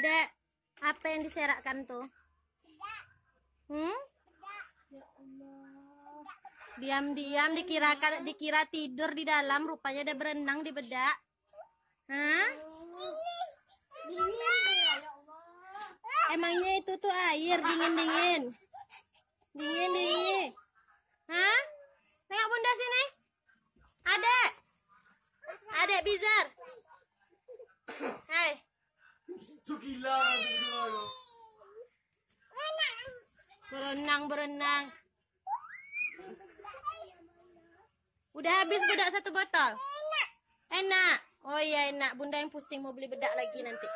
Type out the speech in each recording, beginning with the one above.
ada apa yang diserakkan tuh? Hmm? Diam-diam dikirakan dikira tidur di dalam, rupanya ada berenang di bedak. Hah? Emangnya itu tuh air dingin-dingin. Dingin-dingin. Hah? Tengok bunda sini. Ada. Ada Bizar hilang berenang berenang udah habis bedak satu botol enak oh iya enak bunda yang pusing mau beli bedak lagi nanti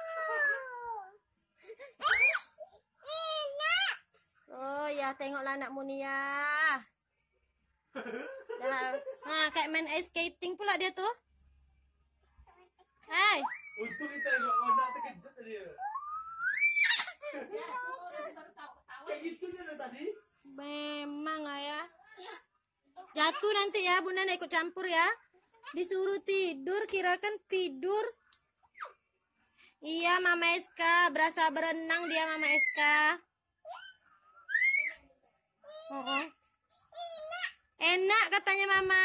oh ya tengoklah anakmu Munia. ya nah kayak main ice skating pula dia tuh hai untuk Jatuh nanti ya, Bunda ikut campur ya. Disuruh tidur, kira kan tidur. Iya, Mama sk Berasa berenang dia, Mama sk Oh, oh. Enak katanya Mama.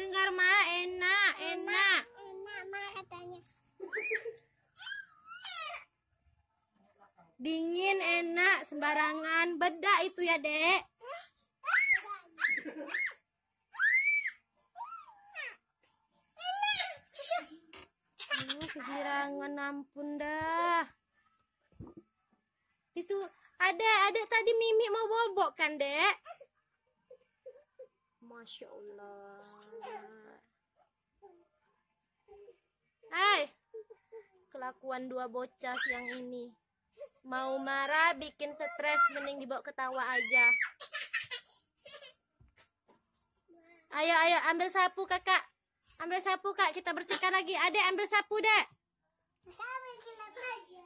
Dengar, Ma. Enak, enak. Enak, Ma katanya. Dingin, enak, sembarangan. Bedak itu ya, Dek. jangan ampun dah bisu. ada ada tadi Mimi mau bobok kan dek Masya Allah Hai kelakuan dua bocah yang ini mau marah bikin stres mending dibawa ketawa aja ayo ayo ambil sapu kakak ambil sapu kak kita bersihkan lagi Ada ambil sapu dek Family